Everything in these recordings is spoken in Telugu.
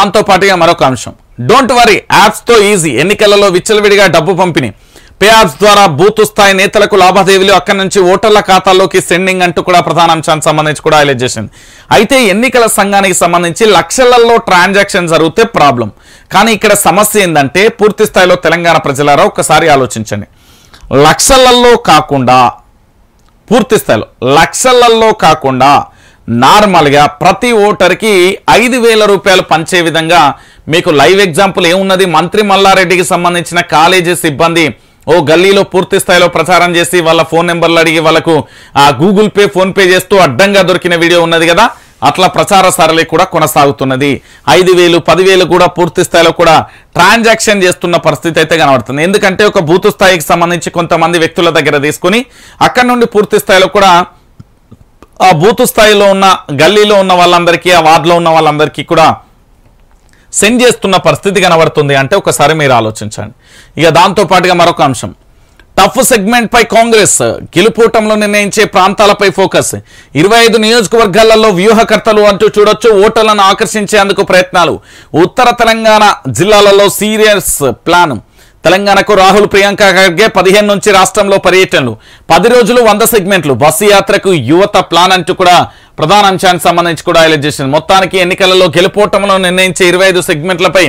దాంతో పాటుగా మరొక అంశం డోంట్ వరీ యాప్స్తో ఈజీ ఎన్నికలలో విచ్చలవిడిగా డబ్బు పంపిణీ పే యాప్స్ ద్వారా బూత్ స్థాయి నేతలకు లాభదేవీలు అక్కడి నుంచి ఓటర్ల ఖాతాల్లోకి సెండింగ్ అంటూ కూడా ప్రధాన అంశానికి సంబంధించి కూడా హైలైట్ చేసింది అయితే ఎన్నికల సంఘానికి సంబంధించి లక్షలలో ట్రాన్సాక్షన్ జరిగితే ప్రాబ్లం కానీ ఇక్కడ సమస్య ఏంటంటే పూర్తి స్థాయిలో తెలంగాణ ప్రజలారా ఒకసారి ఆలోచించండి లక్షలలో కాకుండా పూర్తి స్థాయిలో లక్షలలో కాకుండా నార్మల్గా ప్రతి ఓటర్కి ఐదు వేల రూపాయలు పంచే విధంగా మీకు లైవ్ ఎగ్జాంపుల్ ఏమున్నది మంత్రి మల్లారెడ్డికి సంబంధించిన కాలేజీ సిబ్బంది ఓ గల్లీలో పూర్తి స్థాయిలో ప్రచారం చేసి వాళ్ళ ఫోన్ నెంబర్లు అడిగి వాళ్ళకు ఆ గూగుల్ పే ఫోన్పే చేస్తూ అడ్డంగా దొరికిన వీడియో ఉన్నది కదా అట్లా ప్రచార సరళి కూడా కొనసాగుతున్నది ఐదు వేలు పదివేలు కూడా పూర్తి స్థాయిలో కూడా ట్రాన్సాక్షన్ చేస్తున్న పరిస్థితి అయితే కనబడుతుంది ఎందుకంటే ఒక బూతు స్థాయికి సంబంధించి కొంతమంది వ్యక్తుల దగ్గర తీసుకుని అక్కడ నుండి పూర్తి స్థాయిలో కూడా ఆ బూత్ స్థాయిలో ఉన్న గల్లీలో ఉన్న వాళ్ళందరికీ ఆ వార్డులో ఉన్న వాళ్ళందరికీ కూడా సెండ్ చేస్తున్న పరిస్థితి కనబడుతుంది అంటే ఒకసారి మీరు ఆలోచించండి ఇక దాంతోపాటుగా మరొక అంశం టఫ్ సెగ్మెంట్పై కాంగ్రెస్ గెలుపూటంలో నిర్ణయించే ప్రాంతాలపై ఫోకస్ ఇరవై ఐదు నియోజకవర్గాలలో వ్యూహకర్తలు అంటూ చూడొచ్చు ఓటర్లను ఆకర్షించేందుకు ప్రయత్నాలు ఉత్తర తెలంగాణ జిల్లాలలో సీరియస్ ప్లాన్ తెలంగాణకు రాహుల్ ప్రియాంక ఖర్గే పదిహేను నుంచి రాష్ట్రంలో పర్యటనలు పది రోజులు వంద సెగ్మెంట్లు బస్సు యాత్రకు యువత ప్లాన్ అంటూ కూడా ప్రధాన అంశానికి సంబంధించి కూడా హైలైట్ చేసింది మొత్తానికి ఎన్నికలలో గెలుపోవటంలో నిర్ణయించే ఇరవై సెగ్మెంట్లపై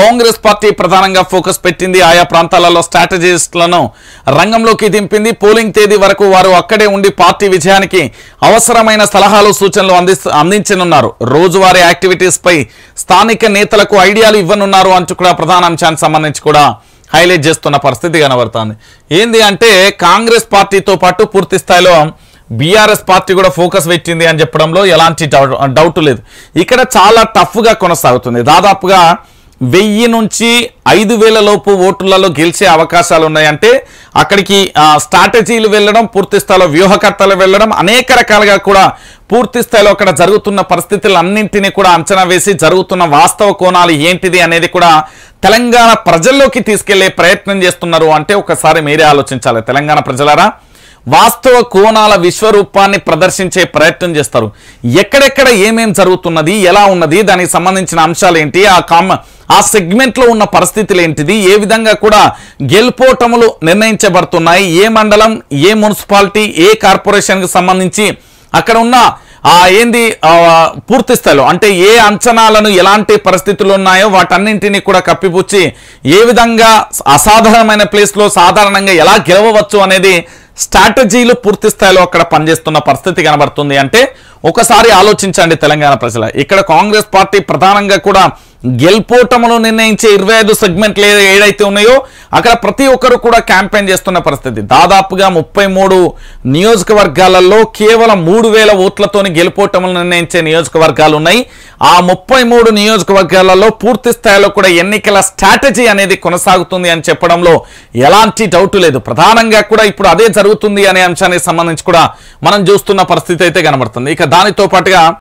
కాంగ్రెస్ పార్టీ ప్రధానంగా ఫోకస్ పెట్టింది ఆయా ప్రాంతాలలో స్ట్రాటజిస్టులను రంగంలోకి దింపింది పోలింగ్ తేదీ వరకు వారు అక్కడే ఉండి పార్టీ విజయానికి అవసరమైన సలహాలు సూచనలు అంది అందించనున్నారు రోజువారీ యాక్టివిటీస్పై స్థానిక నేతలకు ఐడియాలు ఇవ్వనున్నారు అంటూ కూడా ప్రధాన అంశానికి సంబంధించి కూడా హైలైట్ చేస్తున్న పరిస్థితి కనబడుతుంది ఏంది అంటే కాంగ్రెస్ పార్టీతో పాటు పూర్తి స్థాయిలో బీఆర్ఎస్ పార్టీ కూడా ఫోకస్ పెట్టింది అని చెప్పడంలో ఎలాంటి డౌట్ లేదు ఇక్కడ చాలా టఫ్గా కొనసాగుతుంది దాదాపుగా వెయ్యి నుంచి ఐదు వేల లోపు ఓటులలో గెలిచే అవకాశాలు ఉన్నాయంటే అక్కడికి స్ట్రాటజీలు వెళ్ళడం పూర్తి స్థాయిలో వ్యూహకర్తలు వెళ్ళడం అనేక రకాలుగా కూడా పూర్తి స్థాయిలో అక్కడ జరుగుతున్న పరిస్థితులన్నింటినీ కూడా అంచనా వేసి జరుగుతున్న వాస్తవ కోణాలు ఏంటిది అనేది కూడా తెలంగాణ ప్రజల్లోకి తీసుకెళ్లే ప్రయత్నం చేస్తున్నారు అంటే ఒకసారి మీరే ఆలోచించాలి తెలంగాణ ప్రజలరా వాస్తవ కోణాల విశ్వరూపాన్ని ప్రదర్శించే ప్రయత్నం చేస్తారు ఎక్కడెక్కడ ఏమేం జరుగుతున్నది ఎలా ఉన్నది దానికి సంబంధించిన అంశాలు ఏంటి ఆ కామ ఆ సెగ్మెంట్లో ఉన్న పరిస్థితులు ఏంటిది ఏ విధంగా కూడా గెలుపోటములు నిర్ణయించబడుతున్నాయి ఏ మండలం ఏ మున్సిపాలిటీ ఏ కార్పొరేషన్కి సంబంధించి అక్కడ ఉన్న ఏంది పూర్తి స్థాయిలో అంటే ఏ అంచనాలను ఎలాంటి పరిస్థితులు ఉన్నాయో వాటన్నింటినీ కూడా కప్పిపుచ్చి ఏ విధంగా అసాధారణమైన ప్లేస్లో సాధారణంగా ఎలా గెలవవచ్చు అనేది స్ట్రాటజీలు పూర్తి స్థాయిలో అక్కడ పనిచేస్తున్న పరిస్థితి కనబడుతుంది అంటే ఒకసారి ఆలోచించండి తెలంగాణ ప్రజల ఇక్కడ కాంగ్రెస్ పార్టీ ప్రధానంగా కూడా గెలుపోటములు నిర్ణయించే ఇరవై ఐదు సెగ్మెంట్లు ఏదైతే ఉన్నాయో అక్కడ ప్రతి ఒక్కరు కూడా క్యాంపెయిన్ చేస్తున్న పరిస్థితి దాదాపుగా ముప్పై మూడు నియోజకవర్గాలలో కేవలం మూడు వేల ఓట్లతోని గెలుపోటములు నిర్ణయించే నియోజకవర్గాలు ఉన్నాయి ఆ ముప్పై మూడు నియోజకవర్గాలలో పూర్తి స్థాయిలో కూడా ఎన్నికల స్ట్రాటజీ అనేది కొనసాగుతుంది అని చెప్పడంలో ఎలాంటి డౌట్ లేదు ప్రధానంగా కూడా ఇప్పుడు అదే జరుగుతుంది అనే అంశానికి సంబంధించి కూడా మనం చూస్తున్న పరిస్థితి అయితే కనబడుతుంది ఇక దానితో పాటుగా